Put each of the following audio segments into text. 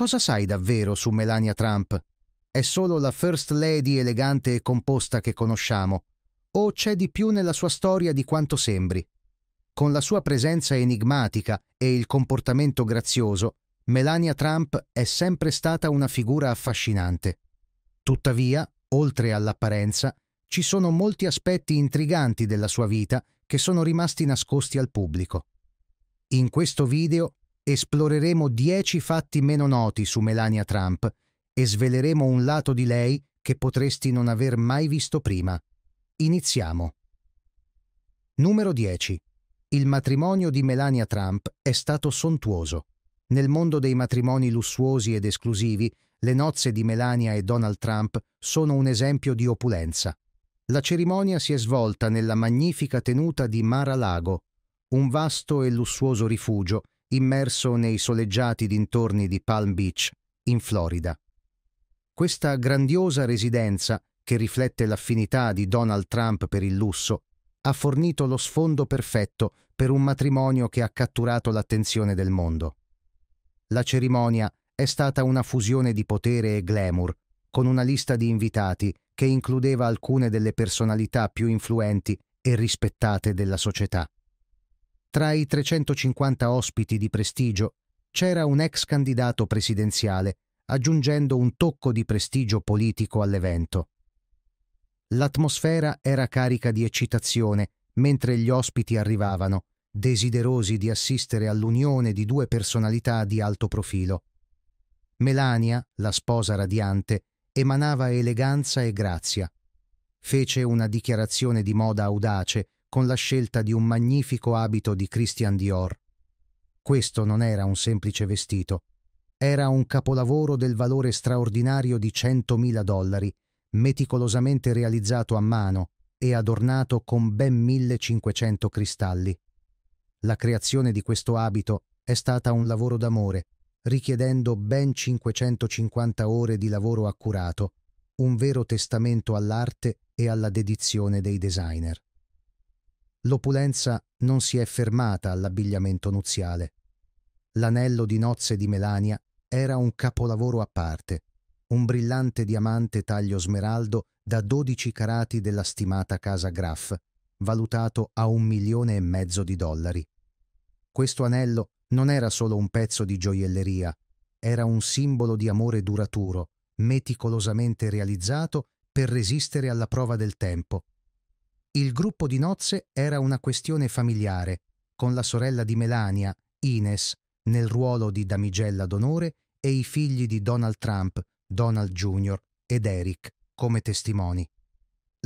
Cosa sai davvero su Melania Trump? È solo la first lady elegante e composta che conosciamo, o c'è di più nella sua storia di quanto sembri? Con la sua presenza enigmatica e il comportamento grazioso, Melania Trump è sempre stata una figura affascinante. Tuttavia, oltre all'apparenza, ci sono molti aspetti intriganti della sua vita che sono rimasti nascosti al pubblico. In questo video esploreremo dieci fatti meno noti su Melania Trump e sveleremo un lato di lei che potresti non aver mai visto prima. Iniziamo. Numero 10. Il matrimonio di Melania Trump è stato sontuoso. Nel mondo dei matrimoni lussuosi ed esclusivi, le nozze di Melania e Donald Trump sono un esempio di opulenza. La cerimonia si è svolta nella magnifica tenuta di Mar-a-Lago, un vasto e lussuoso rifugio immerso nei soleggiati dintorni di Palm Beach, in Florida. Questa grandiosa residenza, che riflette l'affinità di Donald Trump per il lusso, ha fornito lo sfondo perfetto per un matrimonio che ha catturato l'attenzione del mondo. La cerimonia è stata una fusione di potere e glamour, con una lista di invitati che includeva alcune delle personalità più influenti e rispettate della società. Tra i 350 ospiti di prestigio c'era un ex candidato presidenziale, aggiungendo un tocco di prestigio politico all'evento. L'atmosfera era carica di eccitazione mentre gli ospiti arrivavano, desiderosi di assistere all'unione di due personalità di alto profilo. Melania, la sposa radiante, emanava eleganza e grazia. Fece una dichiarazione di moda audace con la scelta di un magnifico abito di Christian Dior. Questo non era un semplice vestito, era un capolavoro del valore straordinario di 100.000 dollari, meticolosamente realizzato a mano e adornato con ben 1500 cristalli. La creazione di questo abito è stata un lavoro d'amore, richiedendo ben 550 ore di lavoro accurato, un vero testamento all'arte e alla dedizione dei designer. L'opulenza non si è fermata all'abbigliamento nuziale. L'anello di nozze di Melania era un capolavoro a parte, un brillante diamante taglio smeraldo da 12 carati della stimata casa Graff, valutato a un milione e mezzo di dollari. Questo anello non era solo un pezzo di gioielleria, era un simbolo di amore duraturo, meticolosamente realizzato per resistere alla prova del tempo il gruppo di nozze era una questione familiare, con la sorella di Melania, Ines, nel ruolo di damigella d'onore e i figli di Donald Trump, Donald Jr. ed Eric come testimoni.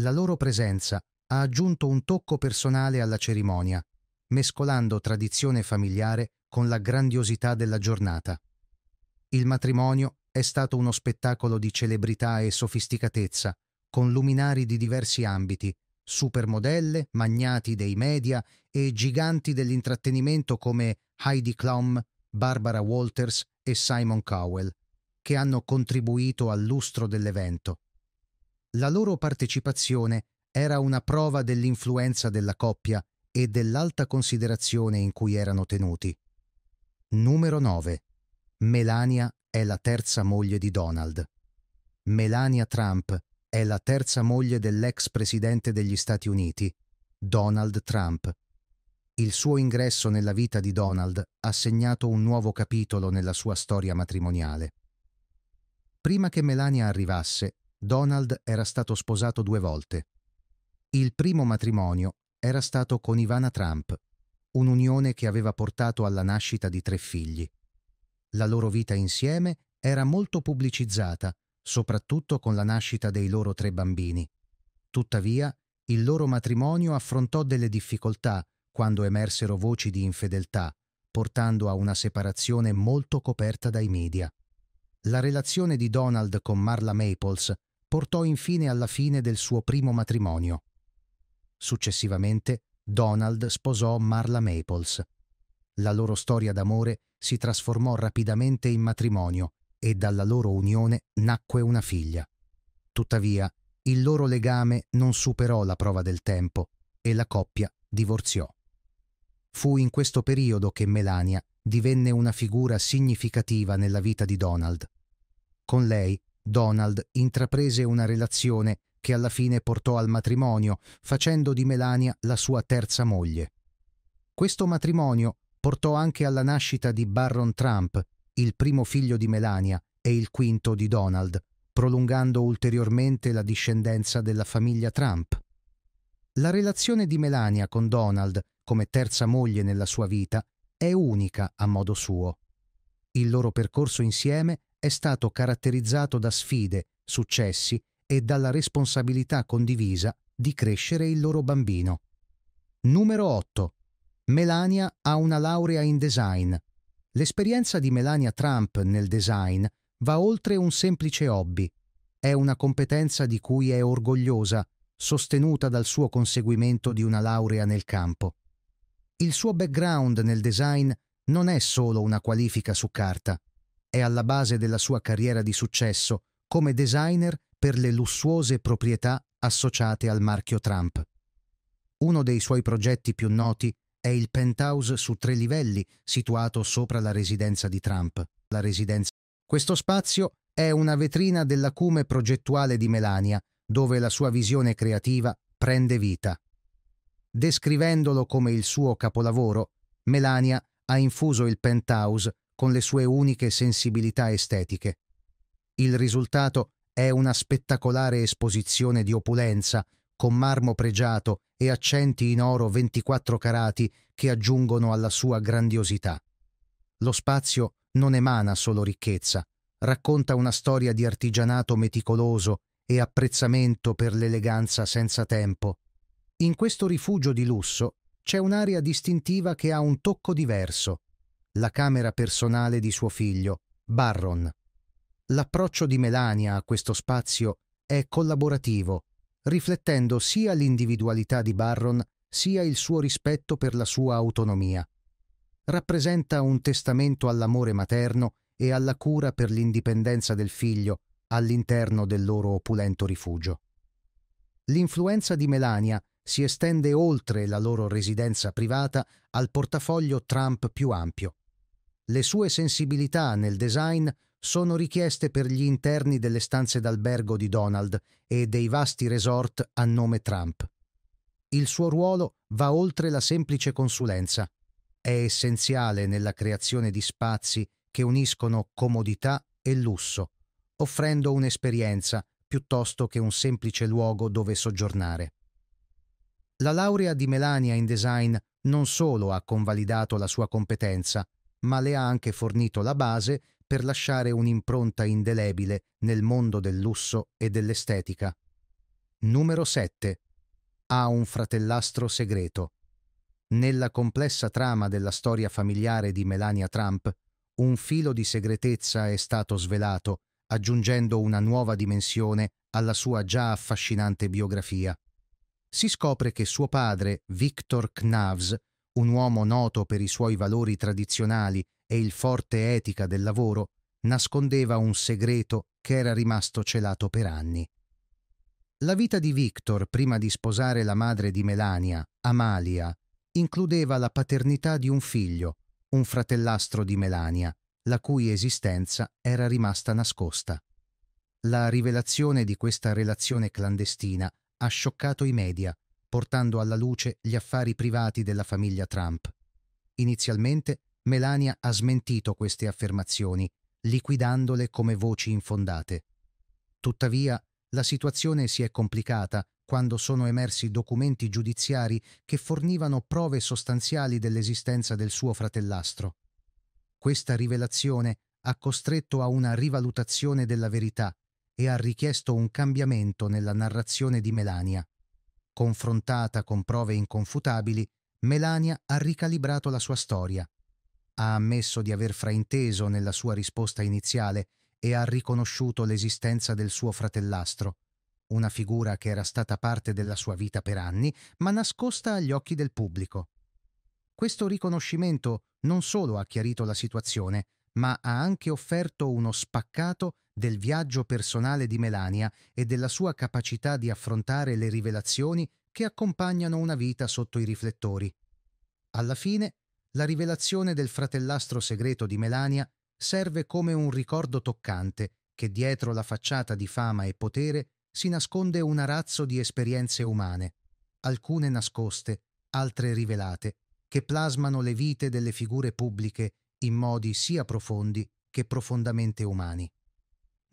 La loro presenza ha aggiunto un tocco personale alla cerimonia, mescolando tradizione familiare con la grandiosità della giornata. Il matrimonio è stato uno spettacolo di celebrità e sofisticatezza, con luminari di diversi ambiti, supermodelle, magnati dei media e giganti dell'intrattenimento come Heidi Klum, Barbara Walters e Simon Cowell, che hanno contribuito al lustro dell'evento. La loro partecipazione era una prova dell'influenza della coppia e dell'alta considerazione in cui erano tenuti. Numero 9. Melania è la terza moglie di Donald. Melania Trump è la terza moglie dell'ex presidente degli Stati Uniti, Donald Trump. Il suo ingresso nella vita di Donald ha segnato un nuovo capitolo nella sua storia matrimoniale. Prima che Melania arrivasse, Donald era stato sposato due volte. Il primo matrimonio era stato con Ivana Trump, un'unione che aveva portato alla nascita di tre figli. La loro vita insieme era molto pubblicizzata soprattutto con la nascita dei loro tre bambini. Tuttavia, il loro matrimonio affrontò delle difficoltà quando emersero voci di infedeltà, portando a una separazione molto coperta dai media. La relazione di Donald con Marla Maples portò infine alla fine del suo primo matrimonio. Successivamente, Donald sposò Marla Maples. La loro storia d'amore si trasformò rapidamente in matrimonio e dalla loro unione nacque una figlia. Tuttavia, il loro legame non superò la prova del tempo e la coppia divorziò. Fu in questo periodo che Melania divenne una figura significativa nella vita di Donald. Con lei, Donald intraprese una relazione che alla fine portò al matrimonio, facendo di Melania la sua terza moglie. Questo matrimonio portò anche alla nascita di Barron Trump, il primo figlio di Melania e il quinto di Donald, prolungando ulteriormente la discendenza della famiglia Trump. La relazione di Melania con Donald, come terza moglie nella sua vita, è unica a modo suo. Il loro percorso insieme è stato caratterizzato da sfide, successi e dalla responsabilità condivisa di crescere il loro bambino. Numero 8. Melania ha una laurea in design L'esperienza di Melania Trump nel design va oltre un semplice hobby. È una competenza di cui è orgogliosa, sostenuta dal suo conseguimento di una laurea nel campo. Il suo background nel design non è solo una qualifica su carta, è alla base della sua carriera di successo come designer per le lussuose proprietà associate al marchio Trump. Uno dei suoi progetti più noti è il penthouse su tre livelli situato sopra la residenza di Trump. Residenza. Questo spazio è una vetrina dell'acume progettuale di Melania, dove la sua visione creativa prende vita. Descrivendolo come il suo capolavoro, Melania ha infuso il penthouse con le sue uniche sensibilità estetiche. Il risultato è una spettacolare esposizione di opulenza, con marmo pregiato e accenti in oro 24 carati che aggiungono alla sua grandiosità. Lo spazio non emana solo ricchezza, racconta una storia di artigianato meticoloso e apprezzamento per l'eleganza senza tempo. In questo rifugio di lusso c'è un'area distintiva che ha un tocco diverso, la camera personale di suo figlio, Barron. L'approccio di Melania a questo spazio è collaborativo, riflettendo sia l'individualità di Barron sia il suo rispetto per la sua autonomia. Rappresenta un testamento all'amore materno e alla cura per l'indipendenza del figlio all'interno del loro opulento rifugio. L'influenza di Melania si estende oltre la loro residenza privata al portafoglio Trump più ampio. Le sue sensibilità nel design sono richieste per gli interni delle stanze d'albergo di Donald e dei vasti resort a nome Trump. Il suo ruolo va oltre la semplice consulenza. È essenziale nella creazione di spazi che uniscono comodità e lusso, offrendo un'esperienza piuttosto che un semplice luogo dove soggiornare. La laurea di Melania in design non solo ha convalidato la sua competenza, ma le ha anche fornito la base per lasciare un'impronta indelebile nel mondo del lusso e dell'estetica. Numero 7. Ha un fratellastro segreto. Nella complessa trama della storia familiare di Melania Trump, un filo di segretezza è stato svelato, aggiungendo una nuova dimensione alla sua già affascinante biografia. Si scopre che suo padre, Victor Knavs, un uomo noto per i suoi valori tradizionali e il forte etica del lavoro nascondeva un segreto che era rimasto celato per anni. La vita di Victor prima di sposare la madre di Melania, Amalia, includeva la paternità di un figlio, un fratellastro di Melania, la cui esistenza era rimasta nascosta. La rivelazione di questa relazione clandestina ha scioccato i media, portando alla luce gli affari privati della famiglia Trump. Inizialmente Melania ha smentito queste affermazioni, liquidandole come voci infondate. Tuttavia, la situazione si è complicata quando sono emersi documenti giudiziari che fornivano prove sostanziali dell'esistenza del suo fratellastro. Questa rivelazione ha costretto a una rivalutazione della verità e ha richiesto un cambiamento nella narrazione di Melania. Confrontata con prove inconfutabili, Melania ha ricalibrato la sua storia ha ammesso di aver frainteso nella sua risposta iniziale e ha riconosciuto l'esistenza del suo fratellastro, una figura che era stata parte della sua vita per anni, ma nascosta agli occhi del pubblico. Questo riconoscimento non solo ha chiarito la situazione, ma ha anche offerto uno spaccato del viaggio personale di Melania e della sua capacità di affrontare le rivelazioni che accompagnano una vita sotto i riflettori. Alla fine, la rivelazione del fratellastro segreto di Melania serve come un ricordo toccante che dietro la facciata di fama e potere si nasconde un arazzo di esperienze umane, alcune nascoste, altre rivelate, che plasmano le vite delle figure pubbliche in modi sia profondi che profondamente umani.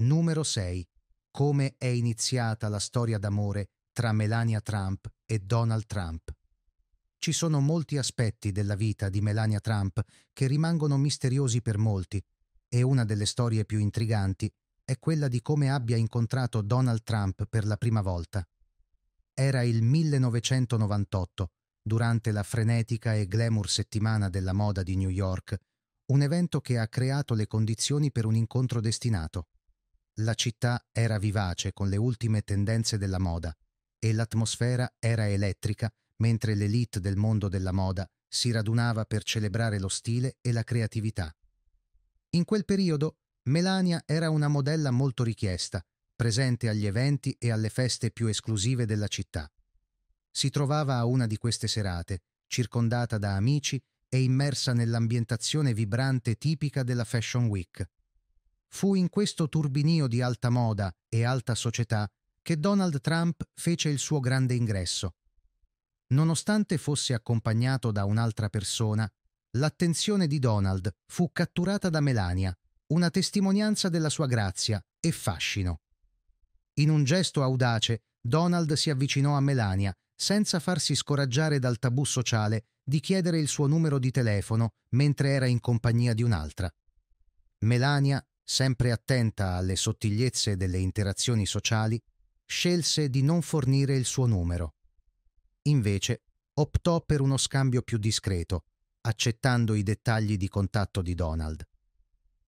Numero 6. Come è iniziata la storia d'amore tra Melania Trump e Donald Trump. Ci sono molti aspetti della vita di Melania Trump che rimangono misteriosi per molti e una delle storie più intriganti è quella di come abbia incontrato Donald Trump per la prima volta. Era il 1998, durante la frenetica e glamour settimana della moda di New York, un evento che ha creato le condizioni per un incontro destinato. La città era vivace con le ultime tendenze della moda e l'atmosfera era elettrica mentre l'elite del mondo della moda si radunava per celebrare lo stile e la creatività. In quel periodo Melania era una modella molto richiesta, presente agli eventi e alle feste più esclusive della città. Si trovava a una di queste serate, circondata da amici e immersa nell'ambientazione vibrante tipica della Fashion Week. Fu in questo turbinio di alta moda e alta società che Donald Trump fece il suo grande ingresso, Nonostante fosse accompagnato da un'altra persona, l'attenzione di Donald fu catturata da Melania, una testimonianza della sua grazia e fascino. In un gesto audace, Donald si avvicinò a Melania, senza farsi scoraggiare dal tabù sociale di chiedere il suo numero di telefono mentre era in compagnia di un'altra. Melania, sempre attenta alle sottigliezze delle interazioni sociali, scelse di non fornire il suo numero. Invece, optò per uno scambio più discreto, accettando i dettagli di contatto di Donald.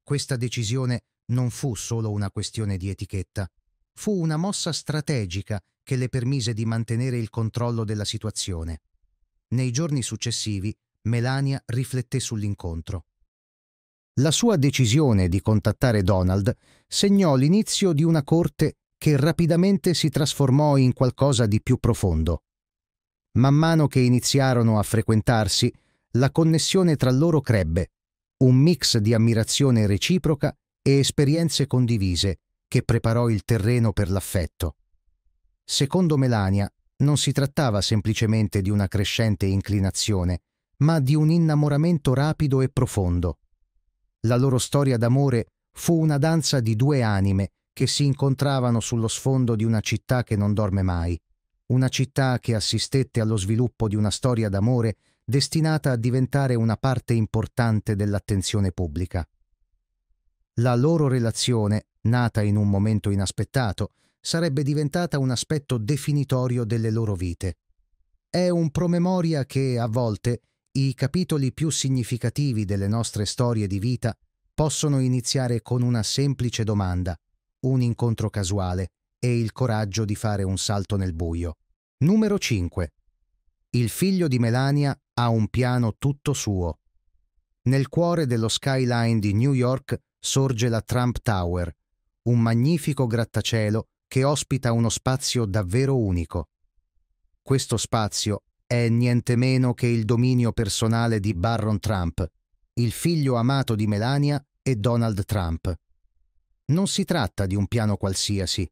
Questa decisione non fu solo una questione di etichetta, fu una mossa strategica che le permise di mantenere il controllo della situazione. Nei giorni successivi, Melania rifletté sull'incontro. La sua decisione di contattare Donald segnò l'inizio di una corte che rapidamente si trasformò in qualcosa di più profondo. Man mano che iniziarono a frequentarsi, la connessione tra loro crebbe, un mix di ammirazione reciproca e esperienze condivise che preparò il terreno per l'affetto. Secondo Melania, non si trattava semplicemente di una crescente inclinazione, ma di un innamoramento rapido e profondo. La loro storia d'amore fu una danza di due anime che si incontravano sullo sfondo di una città che non dorme mai una città che assistette allo sviluppo di una storia d'amore destinata a diventare una parte importante dell'attenzione pubblica. La loro relazione, nata in un momento inaspettato, sarebbe diventata un aspetto definitorio delle loro vite. È un promemoria che, a volte, i capitoli più significativi delle nostre storie di vita possono iniziare con una semplice domanda, un incontro casuale, e il coraggio di fare un salto nel buio. Numero 5. Il figlio di Melania ha un piano tutto suo. Nel cuore dello skyline di New York sorge la Trump Tower, un magnifico grattacielo che ospita uno spazio davvero unico. Questo spazio è niente meno che il dominio personale di Barron Trump, il figlio amato di Melania e Donald Trump. Non si tratta di un piano qualsiasi,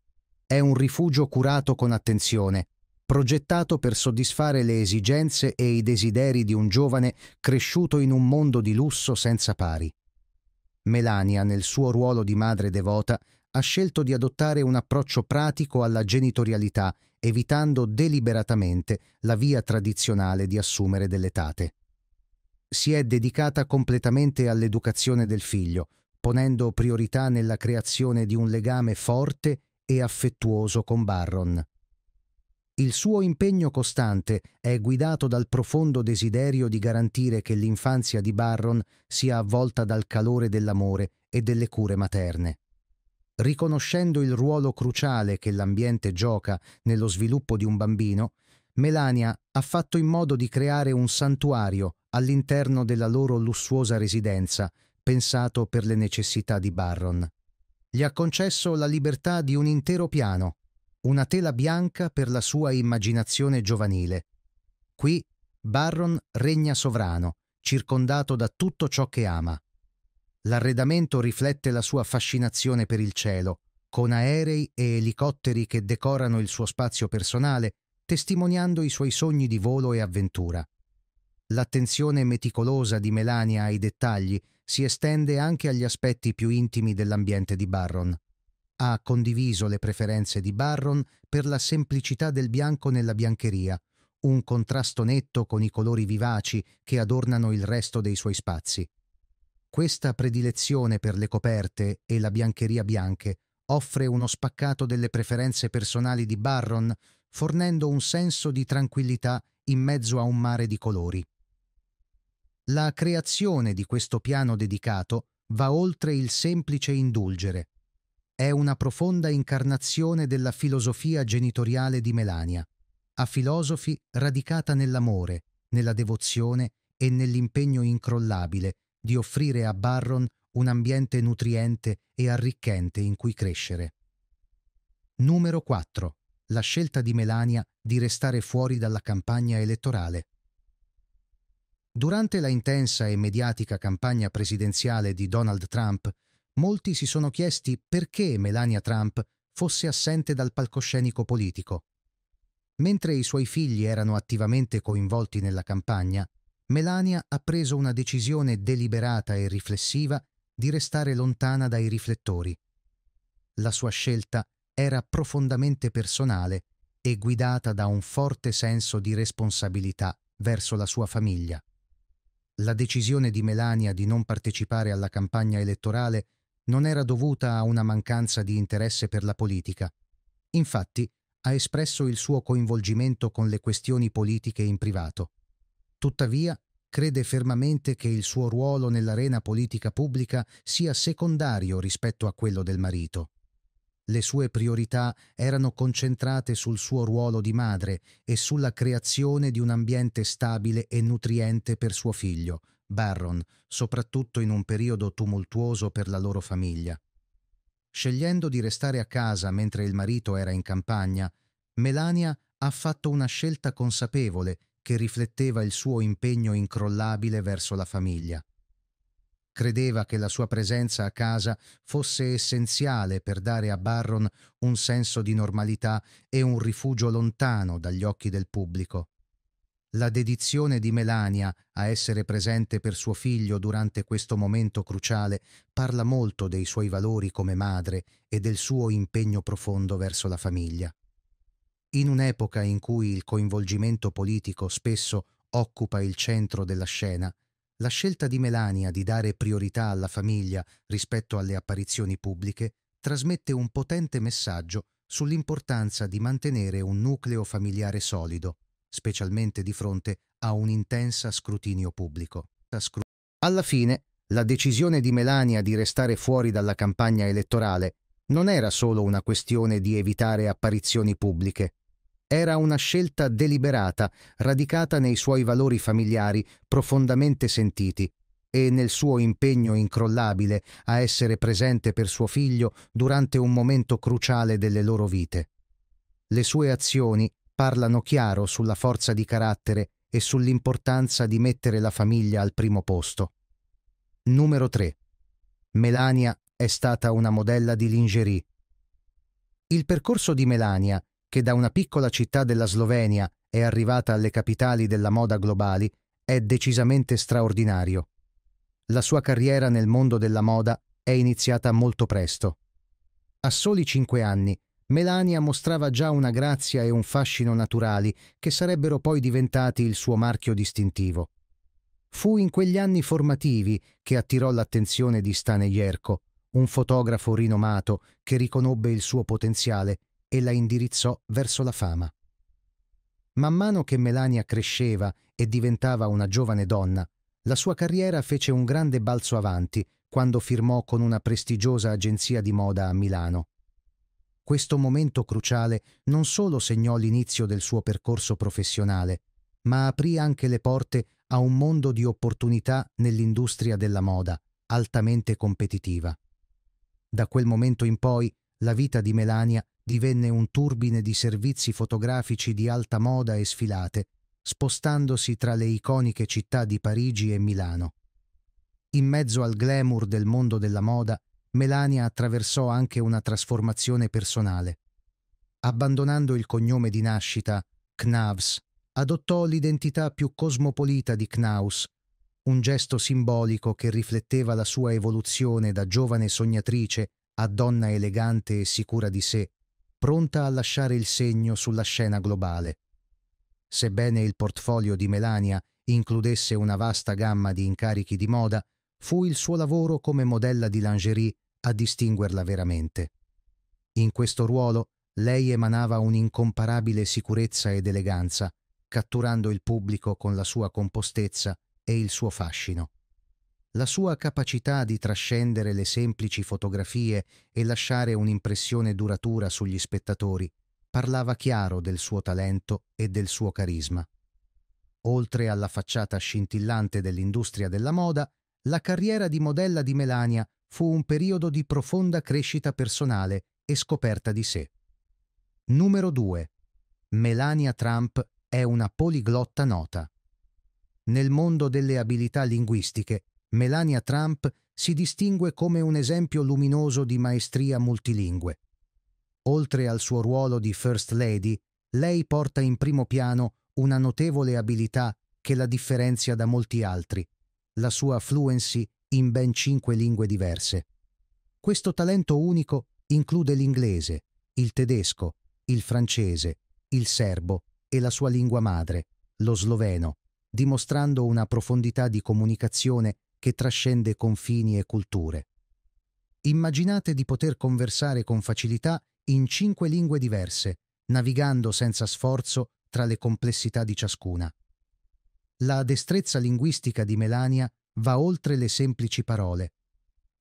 è un rifugio curato con attenzione, progettato per soddisfare le esigenze e i desideri di un giovane cresciuto in un mondo di lusso senza pari. Melania, nel suo ruolo di madre devota, ha scelto di adottare un approccio pratico alla genitorialità, evitando deliberatamente la via tradizionale di assumere delle tate. Si è dedicata completamente all'educazione del figlio, ponendo priorità nella creazione di un legame forte e affettuoso con Barron. Il suo impegno costante è guidato dal profondo desiderio di garantire che l'infanzia di Barron sia avvolta dal calore dell'amore e delle cure materne. Riconoscendo il ruolo cruciale che l'ambiente gioca nello sviluppo di un bambino, Melania ha fatto in modo di creare un santuario all'interno della loro lussuosa residenza, pensato per le necessità di Barron gli ha concesso la libertà di un intero piano, una tela bianca per la sua immaginazione giovanile. Qui Barron regna sovrano, circondato da tutto ciò che ama. L'arredamento riflette la sua fascinazione per il cielo, con aerei e elicotteri che decorano il suo spazio personale, testimoniando i suoi sogni di volo e avventura. L'attenzione meticolosa di Melania ai dettagli si estende anche agli aspetti più intimi dell'ambiente di Barron. Ha condiviso le preferenze di Barron per la semplicità del bianco nella biancheria, un contrasto netto con i colori vivaci che adornano il resto dei suoi spazi. Questa predilezione per le coperte e la biancheria bianche offre uno spaccato delle preferenze personali di Barron, fornendo un senso di tranquillità in mezzo a un mare di colori. La creazione di questo piano dedicato va oltre il semplice indulgere. È una profonda incarnazione della filosofia genitoriale di Melania, a filosofi radicata nell'amore, nella devozione e nell'impegno incrollabile di offrire a Barron un ambiente nutriente e arricchente in cui crescere. Numero 4. La scelta di Melania di restare fuori dalla campagna elettorale. Durante la intensa e mediatica campagna presidenziale di Donald Trump, molti si sono chiesti perché Melania Trump fosse assente dal palcoscenico politico. Mentre i suoi figli erano attivamente coinvolti nella campagna, Melania ha preso una decisione deliberata e riflessiva di restare lontana dai riflettori. La sua scelta era profondamente personale e guidata da un forte senso di responsabilità verso la sua famiglia la decisione di Melania di non partecipare alla campagna elettorale non era dovuta a una mancanza di interesse per la politica. Infatti, ha espresso il suo coinvolgimento con le questioni politiche in privato. Tuttavia, crede fermamente che il suo ruolo nell'arena politica pubblica sia secondario rispetto a quello del marito. Le sue priorità erano concentrate sul suo ruolo di madre e sulla creazione di un ambiente stabile e nutriente per suo figlio, Barron, soprattutto in un periodo tumultuoso per la loro famiglia. Scegliendo di restare a casa mentre il marito era in campagna, Melania ha fatto una scelta consapevole che rifletteva il suo impegno incrollabile verso la famiglia credeva che la sua presenza a casa fosse essenziale per dare a Barron un senso di normalità e un rifugio lontano dagli occhi del pubblico. La dedizione di Melania a essere presente per suo figlio durante questo momento cruciale parla molto dei suoi valori come madre e del suo impegno profondo verso la famiglia. In un'epoca in cui il coinvolgimento politico spesso occupa il centro della scena, la scelta di Melania di dare priorità alla famiglia rispetto alle apparizioni pubbliche trasmette un potente messaggio sull'importanza di mantenere un nucleo familiare solido, specialmente di fronte a un intensa scrutinio pubblico. Alla fine, la decisione di Melania di restare fuori dalla campagna elettorale non era solo una questione di evitare apparizioni pubbliche, era una scelta deliberata, radicata nei suoi valori familiari profondamente sentiti e nel suo impegno incrollabile a essere presente per suo figlio durante un momento cruciale delle loro vite. Le sue azioni parlano chiaro sulla forza di carattere e sull'importanza di mettere la famiglia al primo posto. Numero 3. Melania è stata una modella di lingerie. Il percorso di Melania che da una piccola città della Slovenia è arrivata alle capitali della moda globali è decisamente straordinario. La sua carriera nel mondo della moda è iniziata molto presto. A soli cinque anni, Melania mostrava già una grazia e un fascino naturali che sarebbero poi diventati il suo marchio distintivo. Fu in quegli anni formativi che attirò l'attenzione di Stane Jerko, un fotografo rinomato che riconobbe il suo potenziale e la indirizzò verso la fama. Man mano che Melania cresceva e diventava una giovane donna, la sua carriera fece un grande balzo avanti quando firmò con una prestigiosa agenzia di moda a Milano. Questo momento cruciale non solo segnò l'inizio del suo percorso professionale, ma aprì anche le porte a un mondo di opportunità nell'industria della moda, altamente competitiva. Da quel momento in poi la vita di Melania divenne un turbine di servizi fotografici di alta moda e sfilate, spostandosi tra le iconiche città di Parigi e Milano. In mezzo al glamour del mondo della moda, Melania attraversò anche una trasformazione personale. Abbandonando il cognome di nascita, Knavs, adottò l'identità più cosmopolita di Knaus, un gesto simbolico che rifletteva la sua evoluzione da giovane sognatrice a donna elegante e sicura di sé, pronta a lasciare il segno sulla scena globale. Sebbene il portfolio di Melania includesse una vasta gamma di incarichi di moda, fu il suo lavoro come modella di lingerie a distinguerla veramente. In questo ruolo lei emanava un'incomparabile sicurezza ed eleganza, catturando il pubblico con la sua compostezza e il suo fascino la sua capacità di trascendere le semplici fotografie e lasciare un'impressione duratura sugli spettatori parlava chiaro del suo talento e del suo carisma. Oltre alla facciata scintillante dell'industria della moda, la carriera di modella di Melania fu un periodo di profonda crescita personale e scoperta di sé. Numero 2. Melania Trump è una poliglotta nota. Nel mondo delle abilità linguistiche Melania Trump si distingue come un esempio luminoso di maestria multilingue. Oltre al suo ruolo di First Lady, lei porta in primo piano una notevole abilità che la differenzia da molti altri, la sua fluency in ben cinque lingue diverse. Questo talento unico include l'inglese, il tedesco, il francese, il serbo e la sua lingua madre, lo sloveno, dimostrando una profondità di comunicazione che trascende confini e culture. Immaginate di poter conversare con facilità in cinque lingue diverse, navigando senza sforzo tra le complessità di ciascuna. La destrezza linguistica di Melania va oltre le semplici parole.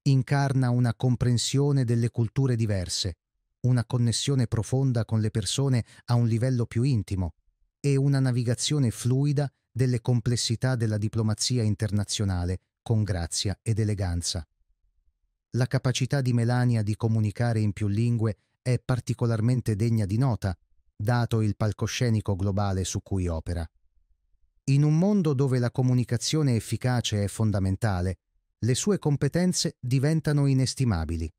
Incarna una comprensione delle culture diverse, una connessione profonda con le persone a un livello più intimo e una navigazione fluida delle complessità della diplomazia internazionale con grazia ed eleganza. La capacità di Melania di comunicare in più lingue è particolarmente degna di nota, dato il palcoscenico globale su cui opera. In un mondo dove la comunicazione efficace è fondamentale, le sue competenze diventano inestimabili.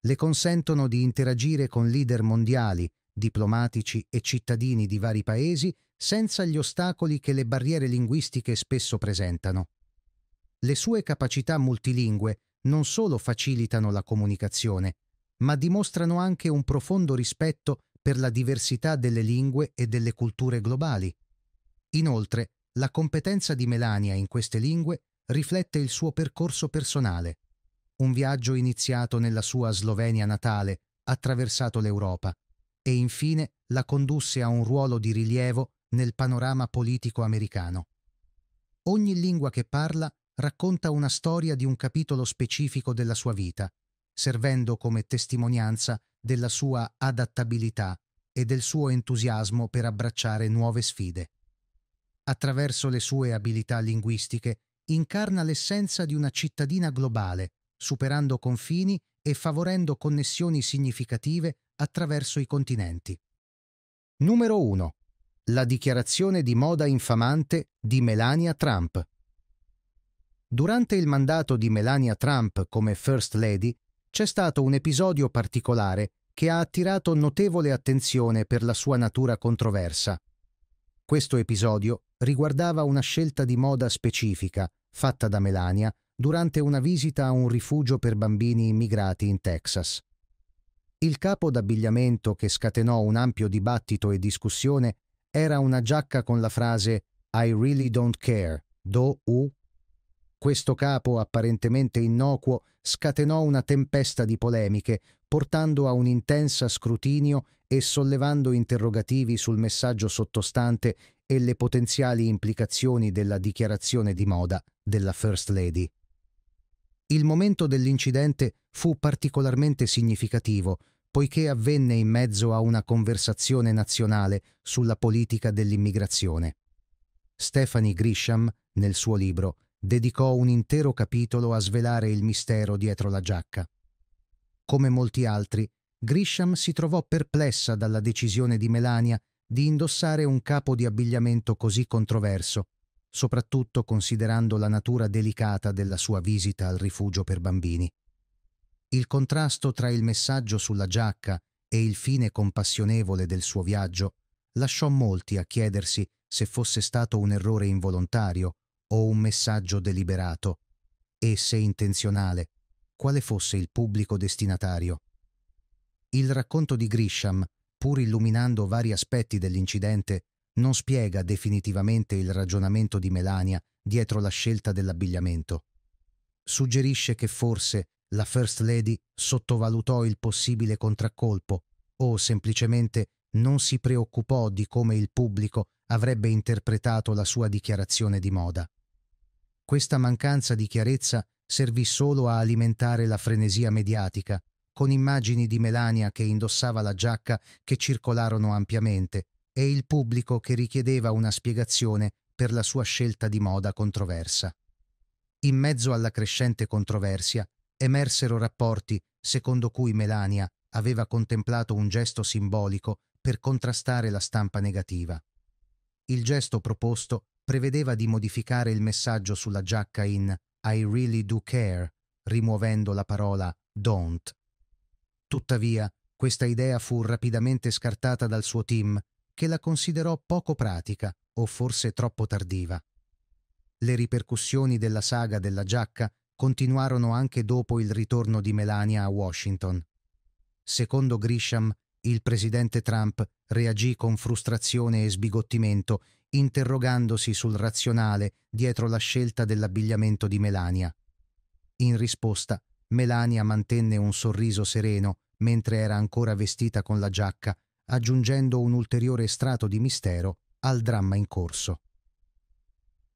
Le consentono di interagire con leader mondiali, diplomatici e cittadini di vari paesi senza gli ostacoli che le barriere linguistiche spesso presentano. Le sue capacità multilingue non solo facilitano la comunicazione, ma dimostrano anche un profondo rispetto per la diversità delle lingue e delle culture globali. Inoltre, la competenza di Melania in queste lingue riflette il suo percorso personale. Un viaggio iniziato nella sua Slovenia natale, attraversato l'Europa, e infine la condusse a un ruolo di rilievo nel panorama politico americano. Ogni lingua che parla racconta una storia di un capitolo specifico della sua vita, servendo come testimonianza della sua adattabilità e del suo entusiasmo per abbracciare nuove sfide. Attraverso le sue abilità linguistiche incarna l'essenza di una cittadina globale, superando confini e favorendo connessioni significative attraverso i continenti. Numero 1. La dichiarazione di moda infamante di Melania Trump. Durante il mandato di Melania Trump come First Lady c'è stato un episodio particolare che ha attirato notevole attenzione per la sua natura controversa. Questo episodio riguardava una scelta di moda specifica fatta da Melania durante una visita a un rifugio per bambini immigrati in Texas. Il capo d'abbigliamento che scatenò un ampio dibattito e discussione era una giacca con la frase I really don't care, do u questo capo, apparentemente innocuo, scatenò una tempesta di polemiche, portando a un intensa scrutinio e sollevando interrogativi sul messaggio sottostante e le potenziali implicazioni della dichiarazione di moda della First Lady. Il momento dell'incidente fu particolarmente significativo, poiché avvenne in mezzo a una conversazione nazionale sulla politica dell'immigrazione. Stephanie Grisham, nel suo libro dedicò un intero capitolo a svelare il mistero dietro la giacca. Come molti altri, Grisham si trovò perplessa dalla decisione di Melania di indossare un capo di abbigliamento così controverso, soprattutto considerando la natura delicata della sua visita al rifugio per bambini. Il contrasto tra il messaggio sulla giacca e il fine compassionevole del suo viaggio lasciò molti a chiedersi se fosse stato un errore involontario o un messaggio deliberato e, se intenzionale, quale fosse il pubblico destinatario. Il racconto di Grisham, pur illuminando vari aspetti dell'incidente, non spiega definitivamente il ragionamento di Melania dietro la scelta dell'abbigliamento. Suggerisce che forse la First Lady sottovalutò il possibile contraccolpo o semplicemente non si preoccupò di come il pubblico avrebbe interpretato la sua dichiarazione di moda. Questa mancanza di chiarezza servì solo a alimentare la frenesia mediatica, con immagini di Melania che indossava la giacca che circolarono ampiamente e il pubblico che richiedeva una spiegazione per la sua scelta di moda controversa. In mezzo alla crescente controversia emersero rapporti secondo cui Melania aveva contemplato un gesto simbolico per contrastare la stampa negativa. Il gesto proposto prevedeva di modificare il messaggio sulla giacca in I really do care, rimuovendo la parola don't. Tuttavia, questa idea fu rapidamente scartata dal suo team, che la considerò poco pratica o forse troppo tardiva. Le ripercussioni della saga della giacca continuarono anche dopo il ritorno di Melania a Washington. Secondo Grisham, il presidente Trump reagì con frustrazione e sbigottimento interrogandosi sul razionale dietro la scelta dell'abbigliamento di Melania. In risposta, Melania mantenne un sorriso sereno mentre era ancora vestita con la giacca, aggiungendo un ulteriore strato di mistero al dramma in corso.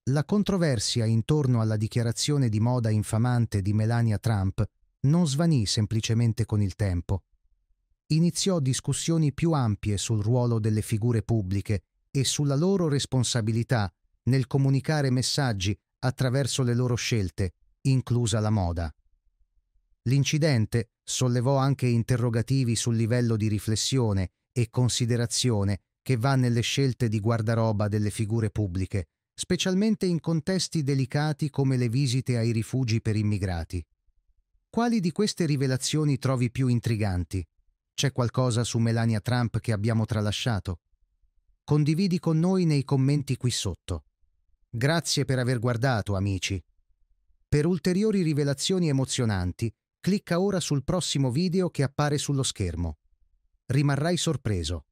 La controversia intorno alla dichiarazione di moda infamante di Melania Trump non svanì semplicemente con il tempo. Iniziò discussioni più ampie sul ruolo delle figure pubbliche e sulla loro responsabilità nel comunicare messaggi attraverso le loro scelte, inclusa la moda. L'incidente sollevò anche interrogativi sul livello di riflessione e considerazione che va nelle scelte di guardaroba delle figure pubbliche, specialmente in contesti delicati come le visite ai rifugi per immigrati. Quali di queste rivelazioni trovi più intriganti? C'è qualcosa su Melania Trump che abbiamo tralasciato? condividi con noi nei commenti qui sotto. Grazie per aver guardato, amici. Per ulteriori rivelazioni emozionanti, clicca ora sul prossimo video che appare sullo schermo. Rimarrai sorpreso.